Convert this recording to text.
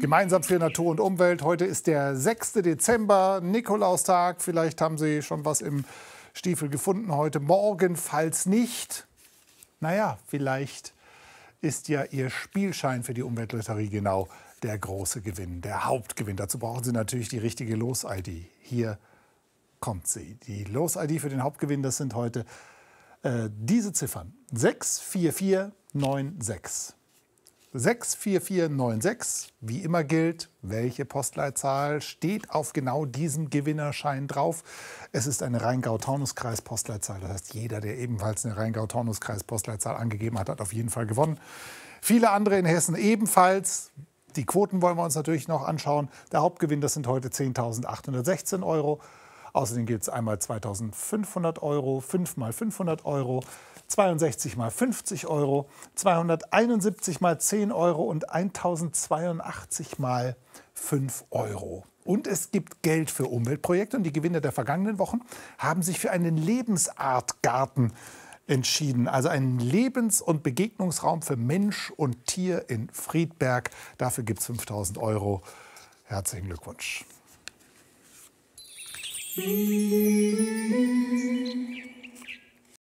Gemeinsam für Natur und Umwelt. Heute ist der 6. Dezember, Nikolaustag. Vielleicht haben Sie schon was im Stiefel gefunden heute Morgen. Falls nicht, naja, vielleicht ist ja Ihr Spielschein für die Umweltlotterie genau der große Gewinn, der Hauptgewinn. Dazu brauchen Sie natürlich die richtige Los-ID. Hier kommt sie. Die Los-ID für den Hauptgewinn, das sind heute äh, diese Ziffern. 64496. 64496. Wie immer gilt, welche Postleitzahl steht auf genau diesem Gewinnerschein drauf? Es ist eine Rheingau-Taunus-Kreis-Postleitzahl. Das heißt, jeder, der ebenfalls eine Rheingau-Taunus-Kreis-Postleitzahl angegeben hat, hat auf jeden Fall gewonnen. Viele andere in Hessen ebenfalls. Die Quoten wollen wir uns natürlich noch anschauen. Der Hauptgewinn, das sind heute 10.816 Euro. Außerdem gibt es einmal 2.500 Euro, 5 mal 500 Euro, 62 mal 50 Euro, 271 mal 10 Euro und 1082 mal 5 Euro. Und es gibt Geld für Umweltprojekte und die Gewinner der vergangenen Wochen haben sich für einen Lebensartgarten entschieden. Also einen Lebens- und Begegnungsraum für Mensch und Tier in Friedberg. Dafür gibt es 5000 Euro. Herzlichen Glückwunsch.